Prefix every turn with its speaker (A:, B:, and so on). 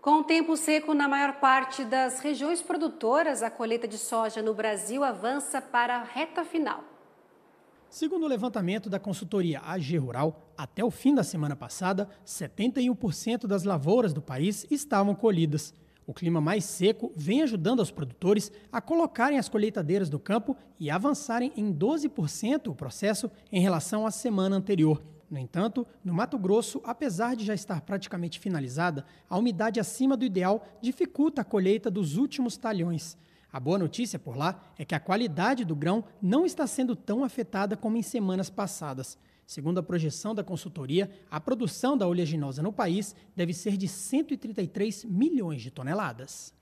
A: Com o tempo seco na maior parte das regiões produtoras, a colheita de soja no Brasil avança para a reta final.
B: Segundo o levantamento da consultoria AG Rural, até o fim da semana passada, 71% das lavouras do país estavam colhidas. O clima mais seco vem ajudando os produtores a colocarem as colheitadeiras do campo e avançarem em 12% o processo em relação à semana anterior. No entanto, no Mato Grosso, apesar de já estar praticamente finalizada, a umidade acima do ideal dificulta a colheita dos últimos talhões. A boa notícia por lá é que a qualidade do grão não está sendo tão afetada como em semanas passadas. Segundo a projeção da consultoria, a produção da oleaginosa no país deve ser de 133 milhões de toneladas.